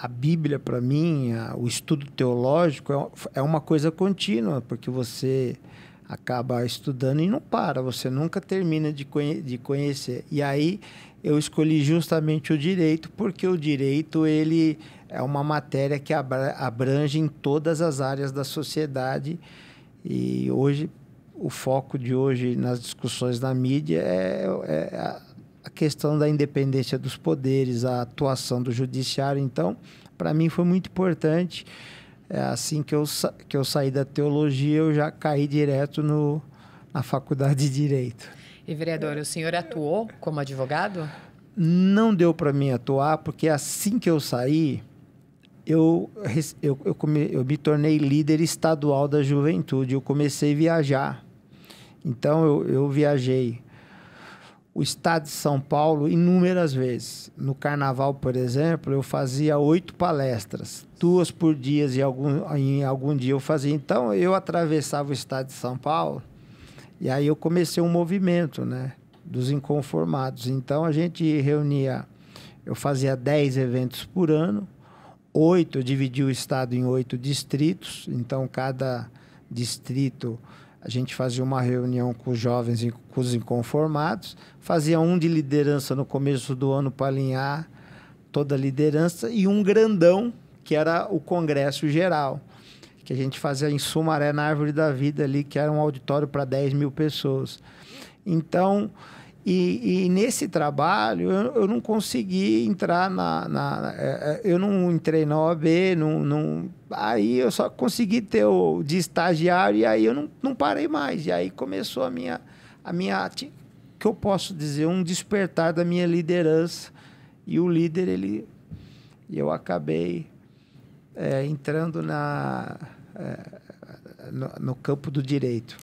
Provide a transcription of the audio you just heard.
a Bíblia, para mim, a, o estudo teológico é, é uma coisa contínua, porque você acaba estudando e não para, você nunca termina de, conhe de conhecer. E aí eu escolhi justamente o direito, porque o direito ele é uma matéria que abrange em todas as áreas da sociedade. E hoje, o foco de hoje nas discussões na mídia é, é, é questão da independência dos poderes, a atuação do judiciário. Então, para mim foi muito importante. É assim que eu, que eu saí da teologia, eu já caí direto no, na faculdade de Direito. E, vereador, o senhor atuou como advogado? Não deu para mim atuar, porque assim que eu saí, eu, eu, eu, come, eu me tornei líder estadual da juventude. Eu comecei a viajar. Então, eu, eu viajei o estado de São Paulo inúmeras vezes. No carnaval, por exemplo, eu fazia oito palestras, duas por dia e algum, em algum dia eu fazia. Então, eu atravessava o estado de São Paulo e aí eu comecei um movimento, né? Dos inconformados. Então, a gente reunia, eu fazia dez eventos por ano, oito, eu dividi o estado em oito distritos, então cada distrito a gente fazia uma reunião com os jovens e com os inconformados, fazia um de liderança no começo do ano para alinhar toda a liderança e um grandão, que era o Congresso Geral, que a gente fazia em Sumaré, na Árvore da Vida ali, que era um auditório para 10 mil pessoas. Então, e, e nesse trabalho eu, eu, não consegui entrar na, na, é, é, Eu não entrei na OAB, não, não, aí eu só consegui ter o de estagiário e aí eu não, não parei mais. E aí começou a minha, a minha. que eu posso dizer, um despertar da minha liderança. E o líder, ele. Eu acabei é, entrando na. É, no, no, campo do direito.